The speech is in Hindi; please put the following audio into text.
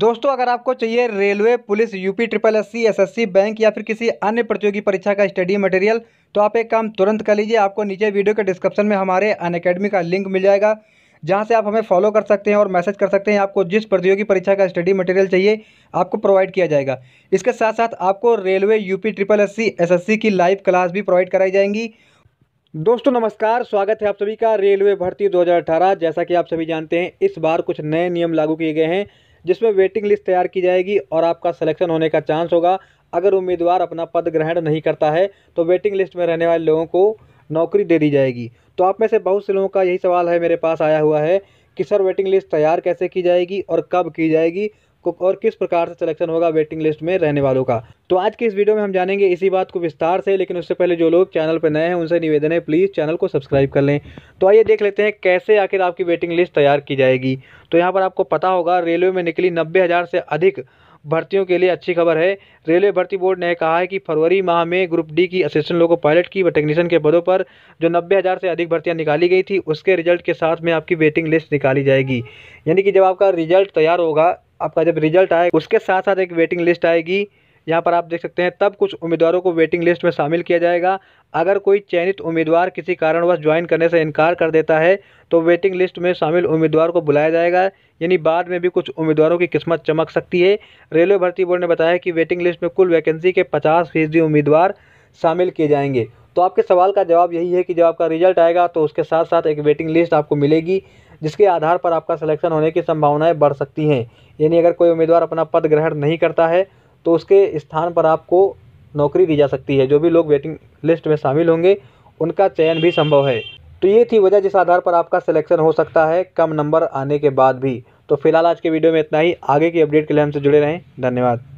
दोस्तों अगर आपको चाहिए railway police UP triple S C S S C bank या फिर किसी अन्य प्रतियोगी परीक्षा का स्टडी मटेरियल तो आप एक काम तुरंत कर लीजिए आपको नीचे वीडियो के डिस्क्रिप्शन में हमारे अन अकेडमी का लिंक मिल जाएगा जहाँ से आप हमें फॉलो कर सकते हैं और मैसेज कर सकते हैं आपको जिस प्रतियोगी परीक्षा का स्टडी मटेरियल चाहिए आपको प्रोवाइड किया जाएगा इसके साथ साथ आपको railway UP triple S C S S C की लाइव क्लास भी प्रोवाइड कराई जाएंगी दोस्तों नमस्कार स्वागत है आप सभी का रेलवे भर्ती अठारह जैसा कि आप सभी जानते हैं इस बार कुछ नए नियम लागू किए गए हैं जिसमें वेटिंग लिस्ट तैयार की जाएगी और आपका सिलेक्शन होने का चांस होगा अगर उम्मीदवार अपना पद ग्रहण नहीं करता है तो वेटिंग लिस्ट में रहने वाले लोगों को नौकरी दे दी जाएगी तो आप में से बहुत से लोगों का यही सवाल है मेरे पास आया हुआ है कि सर वेटिंग लिस्ट तैयार कैसे की जाएगी और कब की जाएगी को और किस प्रकार से सिलेक्शन होगा वेटिंग लिस्ट में रहने वालों का तो आज की इस वीडियो में हम जानेंगे इसी बात को विस्तार से लेकिन उससे पहले जो लोग चैनल पर नए हैं उनसे निवेदन है प्लीज़ चैनल को सब्सक्राइब कर लें तो आइए देख लेते हैं कैसे आखिर आपकी वेटिंग लिस्ट तैयार की जाएगी तो यहाँ पर आपको पता होगा रेलवे में निकली नब्बे हज़ार से अधिक भर्तियों के लिए अच्छी खबर है रेलवे भर्ती बोर्ड ने कहा है कि फरवरी माह में ग्रुप डी की असिस्टेंट लोको पायलट की व टेक्नीशियन के पदों पर जो नब्बे हज़ार से अधिक भर्तियां निकाली गई थी उसके रिजल्ट के साथ में आपकी वेटिंग लिस्ट निकाली जाएगी यानी कि जब आपका रिजल्ट तैयार होगा आपका जब रिजल्ट आए उसके साथ साथ एक वेटिंग लिस्ट आएगी यहाँ पर आप देख सकते हैं तब कुछ उम्मीदवारों को वेटिंग लिस्ट में शामिल किया जाएगा अगर कोई चयनित उम्मीदवार किसी कारणवश ज्वाइन करने से इनकार कर देता है तो वेटिंग लिस्ट में शामिल उम्मीदवार को बुलाया जाएगा यानी बाद में भी कुछ उम्मीदवारों की किस्मत चमक सकती है रेलवे भर्ती बोर्ड ने बताया कि वेटिंग लिस्ट में कुल वैकेंसी के पचास फीसदी उम्मीदवार शामिल किए जाएंगे तो आपके सवाल का जवाब यही है कि जब आपका रिजल्ट आएगा तो उसके साथ साथ एक वेटिंग लिस्ट आपको मिलेगी जिसके आधार पर आपका सिलेक्शन होने की संभावनाएँ बढ़ सकती हैं यानी अगर कोई उम्मीदवार अपना पद ग्रहण नहीं करता है तो उसके स्थान पर आपको नौकरी दी जा सकती है जो भी लोग वेटिंग लिस्ट में शामिल होंगे उनका चयन भी संभव है तो ये थी वजह जिस आधार पर आपका सिलेक्शन हो सकता है कम नंबर आने के बाद भी तो फिलहाल आज के वीडियो में इतना ही आगे की अपडेट के लिए हमसे जुड़े रहें धन्यवाद